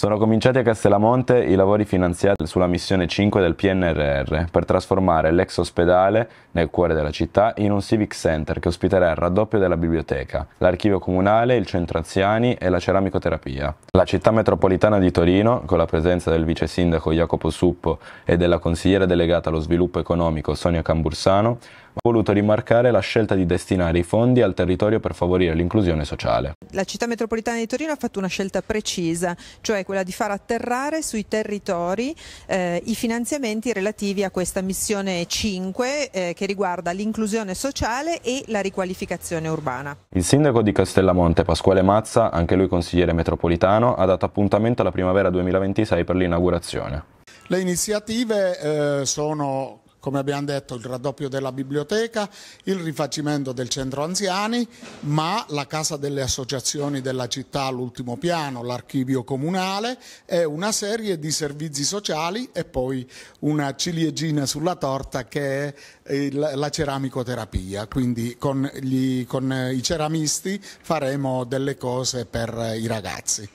Sono cominciati a Castellamonte i lavori finanziati sulla missione 5 del PNRR per trasformare l'ex ospedale nel cuore della città in un civic center che ospiterà il raddoppio della biblioteca, l'archivio comunale, il centro anziani e la ceramicoterapia. La città metropolitana di Torino, con la presenza del vice sindaco Jacopo Suppo e della consigliera delegata allo sviluppo economico Sonia Cambursano, ha voluto rimarcare la scelta di destinare i fondi al territorio per favorire l'inclusione sociale. La città metropolitana di Torino ha fatto una scelta precisa, cioè quella di far atterrare sui territori eh, i finanziamenti relativi a questa missione 5 eh, che riguarda l'inclusione sociale e la riqualificazione urbana. Il sindaco di Castellamonte, Pasquale Mazza, anche lui consigliere metropolitano, ha dato appuntamento alla primavera 2026 per l'inaugurazione. Le iniziative eh, sono come abbiamo detto il raddoppio della biblioteca, il rifacimento del centro anziani, ma la casa delle associazioni della città all'ultimo piano, l'archivio comunale e una serie di servizi sociali e poi una ciliegina sulla torta che è eh, la ceramicoterapia, quindi con, gli, con i ceramisti faremo delle cose per i ragazzi.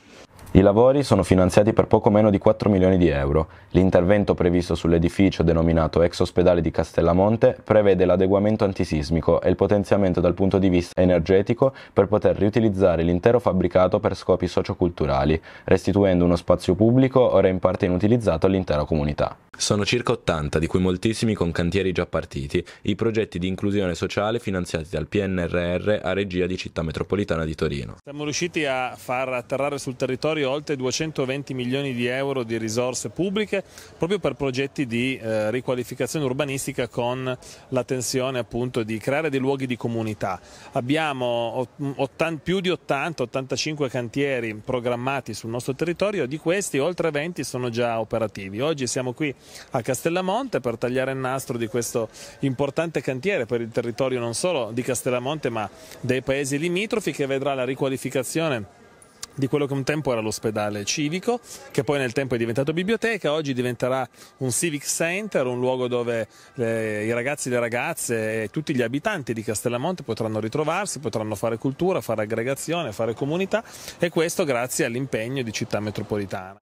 I lavori sono finanziati per poco meno di 4 milioni di euro. L'intervento previsto sull'edificio denominato ex ospedale di Castellamonte prevede l'adeguamento antisismico e il potenziamento dal punto di vista energetico per poter riutilizzare l'intero fabbricato per scopi socioculturali, restituendo uno spazio pubblico ora in parte inutilizzato all'intera comunità. Sono circa 80, di cui moltissimi con cantieri già partiti, i progetti di inclusione sociale finanziati dal PNRR a regia di Città Metropolitana di Torino. Siamo riusciti a far atterrare sul territorio oltre 220 milioni di euro di risorse pubbliche proprio per progetti di eh, riqualificazione urbanistica con l'attenzione appunto di creare dei luoghi di comunità. Abbiamo mm, più di 80-85 cantieri programmati sul nostro territorio, di questi oltre 20 sono già operativi. Oggi siamo qui a Castellamonte per tagliare il nastro di questo importante cantiere per il territorio non solo di Castellamonte ma dei paesi limitrofi che vedrà la riqualificazione di quello che un tempo era l'ospedale civico, che poi nel tempo è diventato biblioteca, oggi diventerà un civic center, un luogo dove le, i ragazzi, e le ragazze e tutti gli abitanti di Castellamonte potranno ritrovarsi, potranno fare cultura, fare aggregazione, fare comunità e questo grazie all'impegno di città metropolitana.